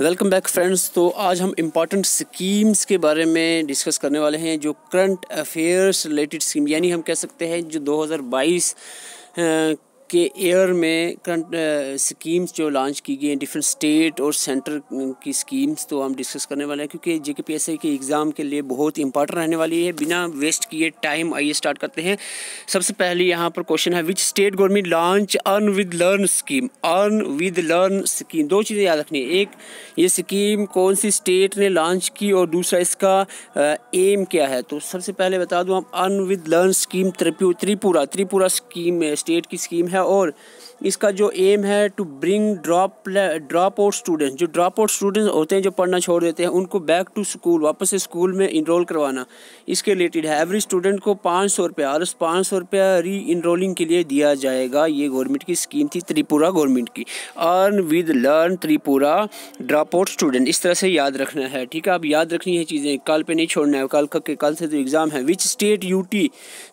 welcome back friends तो आज हम इम्पॉर्टेंट स्कीम्स के बारे में डिस्कस करने वाले हैं जो करंट अफेयर्स रिलेटेड स्कीम यानी हम कह सकते हैं जो 2022 आ, के एयर में करंट स्कीम्स uh, जो लॉन्च की गई हैं डिफरेंट स्टेट और सेंटर uh, की स्कीम्स तो हम डिस्कस करने वाले हैं क्योंकि जे के पी एस आई के एग्ज़ाम के लिए बहुत इंपॉर्टेंट रहने वाली है बिना वेस्ट किए टाइम आइए स्टार्ट करते हैं सबसे पहले यहाँ पर क्वेश्चन है which state government launch earn with learn scheme earn with learn scheme दो चीज़ें याद रखनी है एक ये स्कीम कौन सी स्टेट ने लॉन्च की और दूसरा इसका एम uh, क्या है तो सबसे पहले बता दूँ हम earn with learn scheme Tripura Tripura scheme state की स्कीम है गया और इसका जो एम है to bring drop drop out student जो ड्रॉप आउट स्टूडेंट होते हैं जो पढ़ना छोड़ देते हैं उनको बैक टू स्कूल वापस से स्कूल में इनरोल करवाना इसके रिलेटेड है एवरी स्टूडेंट को पाँच सौ रुपया और उस पाँच सौ रुपया री इनरोलिंग के लिए दिया जाएगा ये गवर्नमेंट की स्कीम थी त्रिपुरा गवर्नमेंट की earn with learn Tripura drop out student इस तरह से याद रखना है ठीक है आप याद रखनी है चीज़ें कल पर नहीं छोड़ना है कल कल से तो एग्ज़ाम है विच स्टेट यूटी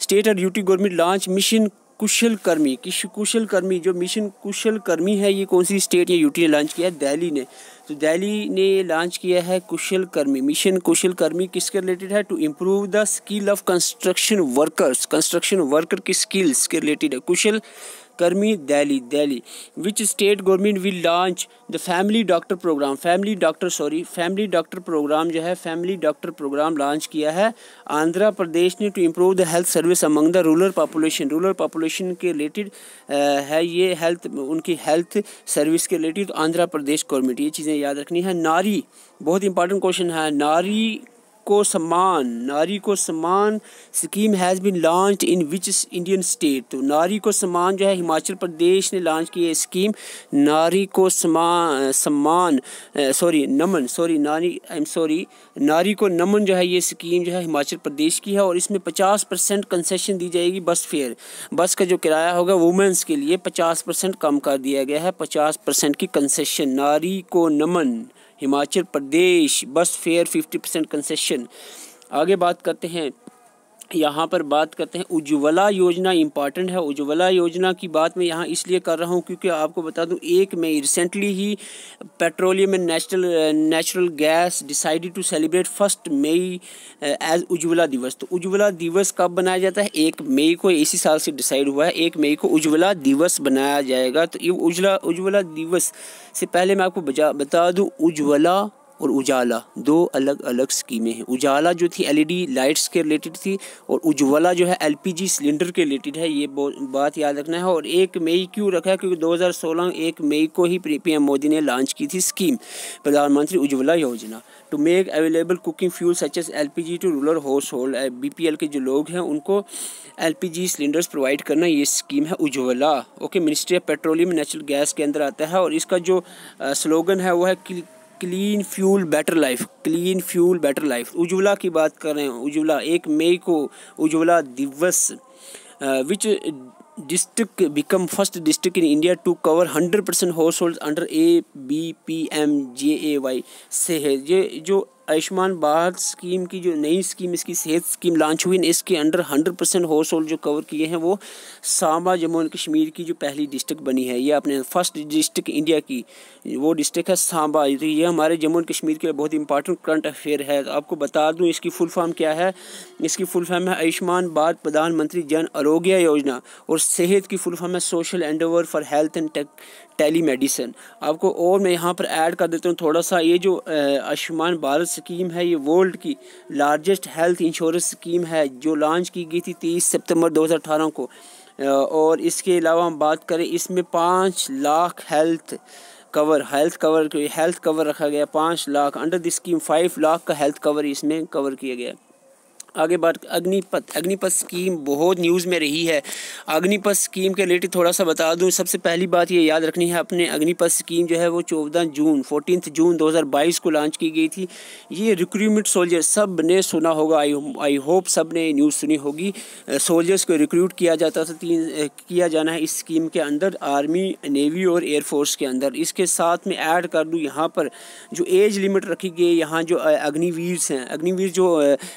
स्टेट और UT government launch mission Kushal Karmi किश कुशल कर्मी जो मिशन कुशल कर्मी है ये कौन सी स्टेट या यूटी ने लॉन्च किया है दिल्ली ने तो दिल्ली ने ये लॉन्च किया है कुशल कर्मी मिशन कुशल कर्मी किसके रिलेटेड है to improve the skill of construction workers construction worker की स्किल्स के रिलेटेड है Kushal Karmi Delhi Delhi which state government will launch the family doctor programme family doctor sorry family doctor programme जो है फैमिली डॉक्टर प्रोग्राम लॉन्च किया है आंध्र प्रदेश ने to improve the health service among the rural population rural population के related है ये health उनकी health service के रिलेटेड तो आंध्र प्रदेश गवर्नमेंट ये चीज़ें याद रखनी है नारी बहुत इंपॉर्टेंट क्वेश्चन है नारी को सम्मान नारी को सम्मान scheme has been launch in which Indian state तो नारी को सम्मान जो है हिमाचल प्रदेश ने लॉन्च की है स्कीम नारी को समान सम्मान सॉरी नमन सॉरी नारी आई एम सॉरी नारी को नमन जो है ये स्कीम जो है हिमाचल प्रदेश की है और इसमें पचास परसेंट कंसेशन दी जाएगी बस फेयर बस का जो किराया होगा वुमेंस के लिए पचास परसेंट कम कर दिया गया है पचास परसेंट की कंसेशन नारी को नमन हिमाचल प्रदेश बस फेयर 50 परसेंट कंसेशन आगे बात करते हैं यहाँ पर बात करते हैं उज्ज्वला योजना इंपॉर्टेंट है उज्ज्वला योजना की बात मैं यहाँ इसलिए कर रहा हूँ क्योंकि आपको बता दूँ एक मई रिसेंटली ही petroleum and natural natural gas decided to celebrate first May as Ujjwala Diwas तो उज्ज्वला दिवस कब बनाया जाता है एक मई को इसी साल से डिसाइड हुआ है एक मई को उज्ज्वला दिवस बनाया जाएगा तो ये उज्ज्वला उज्ज्वला दिवस से पहले मैं आपको बता दूँ उज्ज्वला और उजाला दो अलग अलग स्कीमें हैं उजाला जो थी एलईडी लाइट्स e के रिलेटेड थी और उज्ज्वला जो है एलपीजी सिलेंडर के रिलेटेड है ये बात याद रखना है और एक मई क्यों रखा है क्योंकि 2016 एक मई को ही पी मोदी ने लॉन्च की थी scheme Pradhan Mantri Ujjwala Yojana to make available cooking fuel such as L P G to rural household B P L जो लोग हैं उनको L P G cylinders provide करना ये स्कीम है Ujjwala okay ministry of petroleum natural gas के अंदर आता है और इसका जो स्लोगन uh, है वो है clean fuel better life clean fuel better life Ujjwala की बात कर रहे हैं उज्ज्वला एक मई को Ujjwala Diwas which district become first district in India to cover hundred percent household under A B P M J A Y से है ये जो आयुष्मान भारत स्कीम की जो नई स्कीम इसकी सेहत स्कीम लॉन्च हुई इसके under hundred percent household जो कवर किए हैं वो सांबा जम्मू एंड कश्मीर की जो पहली डिस्ट्रिक्ट बनी है ये अपने फर्स्ट डिस्ट्रिक्ट इंडिया की वो डिस्ट्रिक्ट है सांबा तो ये हमारे जम्मू एंड कश्मीर के लिए बहुत इंपॉर्टेंट करंट अफेयर है तो आपको बता दूँ इसकी फुल फॉर्म क्या है इसकी फुल फॉर्म है आयुष्मान भारत प्रधानमंत्री जन आरोग्य योजना और सेहत की फुल फॉर्म है social endeavour for health and telemedicine आपको और मैं यहाँ पर ऐड कर देता हूँ थोड़ा सा ये जो आयुष्मान भारत स्कीम है ये वर्ल्ड की लार्जेस्ट हेल्थ इंश्योरेंस स्कीम है जो लॉन्च की गई थी तीस सितंबर 2018 को और इसके अलावा हम बात करें इसमें पाँच lakh health cover health cover health cover रखा गया पाँच lakh under the scheme five lakh का हेल्थ कवर इसमें कवर किया गया आगे बात अग्निपथ अग्निपथ स्कीम बहुत न्यूज़ में रही है अग्निपथ स्कीम के रिलेटेड थोड़ा सा बता दूं सबसे पहली बात ये याद रखनी है अपने अग्निपथ स्कीम जो है वो चौदह जून फोर्टीन जून 2022 को लॉन्च की गई थी ये रिक्रूटमेंट सोल्जर सब ने सुना होगा आई आई होप सब ने न्यूज़ सुनी होगी सोल्जर्स को रिक्रूट किया जाता था तीन किया जाना है इस स्कीम के अंदर आर्मी नेवी और एयरफोर्स के अंदर इसके साथ में ऐड कर दूँ यहाँ पर जो एज लिमिट रखी गई यहाँ जो अग्निवीर हैं अग्निवीर जो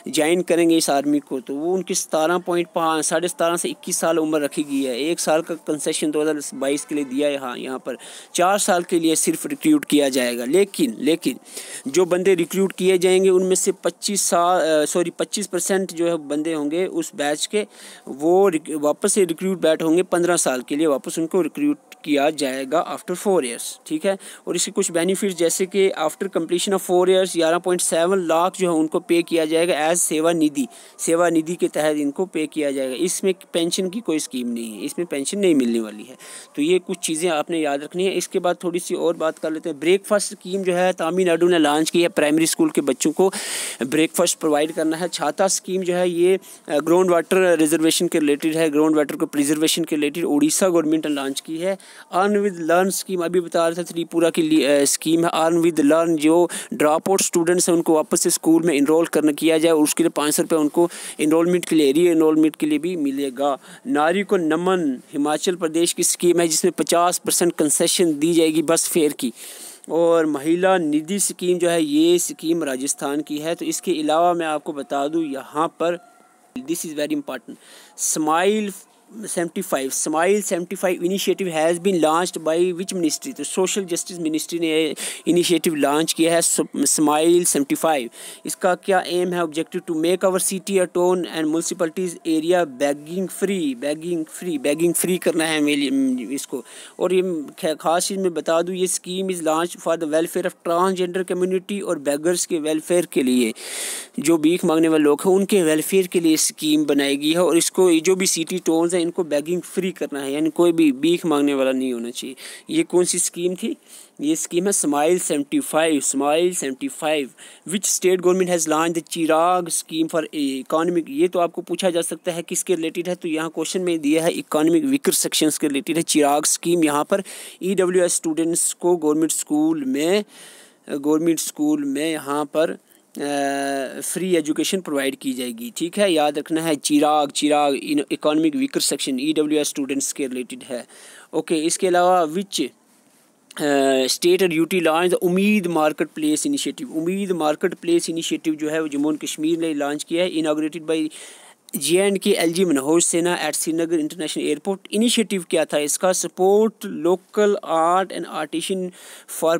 ज्वाइन करें करेंगे इस आर्मी को तो वो उनकी सतारह पॉइंट पाँच साढ़े सतारह से इक्कीस साल उम्र रखी गई है एक साल का कंसेशन दो हज़ार बाईस के लिए दिया है हाँ यहाँ पर चार साल के लिए सिर्फ रिक्रूट किया जाएगा लेकिन लेकिन जो बंदे रिक्रूट किए जाएंगे उनमें से पच्चीस साल सॉरी पच्चीस परसेंट जो है बंदे होंगे उस बैच के वो वापस से रिक्रूट बैट होंगे पंद्रह साल के लिए वापस उनको रिक्रूट किया जाएगा आफ्टर फोर ईयर्स ठीक है और इसके कुछ बेनिफिट जैसे कि after completion of four years ग्यारह पॉइंट सेवन लाख जो है उनको पे किया जाएगा एज सेवा निधि सेवा निधि के तहत इनको पे किया जाएगा इसमें पेंशन की कोई स्कीम नहीं है इसमें पेंशन नहीं मिलने वाली है तो ये कुछ चीज़ें आपने याद रखनी है इसके बाद थोड़ी सी और बात कर लेते हैं ब्रेकफास्ट स्कीम जो है तमिलनाडु ने लॉन्च की है प्राइमरी स्कूल के बच्चों को ब्रेकफास्ट प्रोवाइड करना है छाता स्कीम जो है ये ग्राउंड वाटर रिजर्वेशन के रिलेटेड है ग्राउंड वाटर को प्रिजर्वेशन के रिलेटेड उड़ीसा गवर्नमेंट ने लॉन्च की है अर्न विद लर्न स्कीम अभी बता रहे थे त्रिपुरा की स्कीम है अर्न विद लर्न जो ड्रॉप आउट स्टूडेंट्स हैं उनको वापस से स्कूल में इनरोल करना किया जाए और उसके लिए पाँच सौ रुपये उनको इनरोलमेंट के लिए री इनरोलमेंट के लिए भी मिलेगा नारी को नमन हिमाचल प्रदेश की स्कीम है जिसमें पचास परसेंट कंसेशन दी जाएगी बस फेयर की और महिला निधि स्कीम जो है ये स्कीम राजस्थान की है तो इसके अलावा मैं आपको बता दूँ यहाँ पर this is very important smile seventy five smile five initiative has been launched by which ministry तो सोशल जस्टिस मिनिस्ट्री ने इनिशिएटिव लॉन्च किया है स्माइल फाइव इसका क्या एम है objective to make our city a town and municipalities area begging free begging free begging free करना है मेरे इसको और ये खास चीज़ मैं बता दूँ ये scheme is launch for the welfare of transgender community और बैगर्स के वेलफेयर के लिए जो भीख मांगने वाले लोग हैं उनके वेलफेयर के लिए स्कीम बनाई गई है और इसको जो भी सिटी टोन्स हैं इनको बैगिंग फ्री करना है यानी कोई भी बीख मांगने वाला नहीं होना चाहिए ये कौन सी स्कीम थी ये स्कीम है smile seventy five smile seventy five which state government has launch the Chirag scheme for economic ये तो आपको पूछा जा सकता है किसके रिलेटेड है तो यहाँ क्वेश्चन में दिया है इकोनॉमिक विकर सेक्शंस के रिलेटेड है चिराग स्कीम यहाँ पर ई डब्ल्यू एस स्टूडेंट्स को गवर्नमेंट स्कूल में गवर्नमेंट स्कूल में यहाँ पर फ्री एजुकेशन प्रोवाइड की जाएगी ठीक है याद रखना है Chirag Chirag in economic weaker section E W S students के रिलेटेड है ओके इसके अलावा which state and UT launch Ummeed market place initiative Ummeed market place initiative जो है वो जम्मू एंड कश्मीर ने लॉन्च किया है inaugurated by J and K L G Manoj Sinha at Srinagar international airport initiative क्या था इसका support local art and artisan for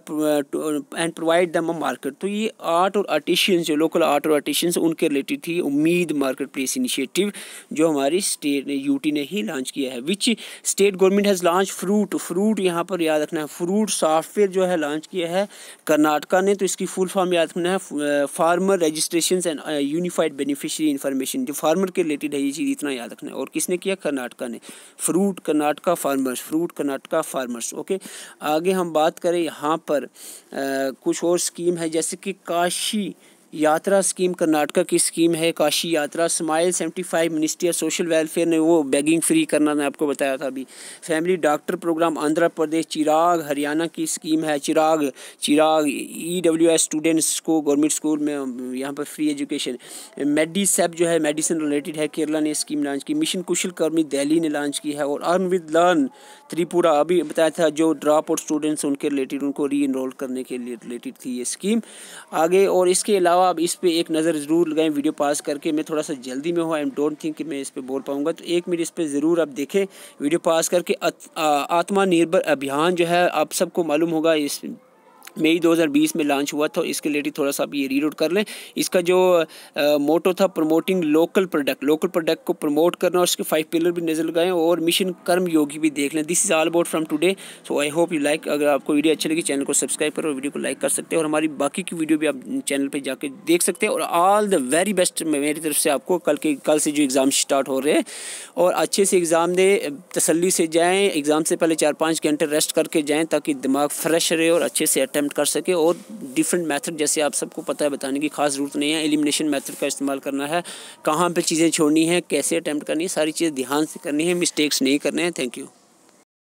and provide them market तो ये आर्ट और आर्टिशियंस जो लोकल आर्ट और आर्टिशियंस उनके रिलेटेड थी उम्मीद मार्केट प्लेस इनिशिएटिव जो हमारी स्टेट ने यूटी ने ही लॉन्च किया है which state government has launch fruit fruit यहाँ पर याद रखना है फ्रूट सॉफ्टवेयर जो है लॉन्च किया है कर्नाटका ने तो इसकी फुल फॉर्म याद रखना है farmer registration and unified beneficiary information जो फार्मर के के रिलेटेड है ये चीज़ इतना याद रखना है और किसने किया कर्नाटका ने fruit Karnataka farmers fruit Karnataka farmers okay आगे हम बात करें यहाँ पर आ, कुछ और स्कीम है जैसे कि काशी यात्रा स्कीम कर्नाटका की स्कीम है Kashi Yatra smile seventy five ministry of social welfare ने वो बैगिंग फ्री करना मैं आपको बताया था अभी family doctor programme Andhra Pradesh Chirag Haryana की स्कीम है Chirag Chirag E W S students को गवर्नमेंट स्कूल में यहाँ पर फ्री एजुकेशन मेडी सेप जो है मेडिसिन रिलेटेड है केरला ने स्कीम लॉन्च की मिशन कुशल कर्मी दिल्ली ने लॉन्च की है और अर्न विद लर्न त्रिपुरा अभी बताया था जो ड्रॉप आउट स्टूडेंट्स उनके रिलेटेड उनको री इनरोल करने के लिए रिलेटेड थी ये स्कीम आगे और इसके अलावा अलावा आप इस पर एक नज़र ज़रूर लगाएं वीडियो पास करके मैं थोड़ा सा जल्दी में हूँ आई एम डोंट थिंक कि मैं इस पर बोल पाऊँगा तो एक मिनट इस पर ज़रूर आप देखें वीडियो पास करके आत्मनिर्भर अभियान जो है आप सबको मालूम होगा इस मई 2020 में लॉन्च हुआ था इसके रिलेटेड थोड़ा सा आप ये रीड कर लें इसका जो आ, मोटो था promoting local product local product को प्रमोट करना और उसके फाइव पिलर भी नजर लगाएं और मिशन कर्म योगी भी देख लें this is all about from today so I hope you like अगर आपको वीडियो अच्छी लगी चैनल को सब्सक्राइब करो वीडियो को लाइक कर सकते हैं और हमारी बाकी की वीडियो भी आप चैनल पर जाकर देख सकते हैं और ऑल द वेरी बेस्ट मेरी तरफ से आपको कल के कल से जो एग्ज़ाम स्टार्ट हो रहे हैं और अच्छे से एग्ज़ाम दें तसली से जाएँ एग्ज़ाम से पहले चार पाँच घंटे रेस्ट करके जाएँ ताकि दिमाग फ्रेश रहे और अच्छे से अटैम्प अटैम्प्ट कर सके और डिफरेंट मेथड जैसे आप सबको पता है बताने की खास ज़रूरत नहीं है एलिमिनेशन मेथड का इस्तेमाल करना है कहाँ पे चीज़ें छोड़नी है कैसे अटैम्प्ट करनी है सारी चीज़ें ध्यान से करनी है मिस्टेक्स नहीं करने हैं थैंक यू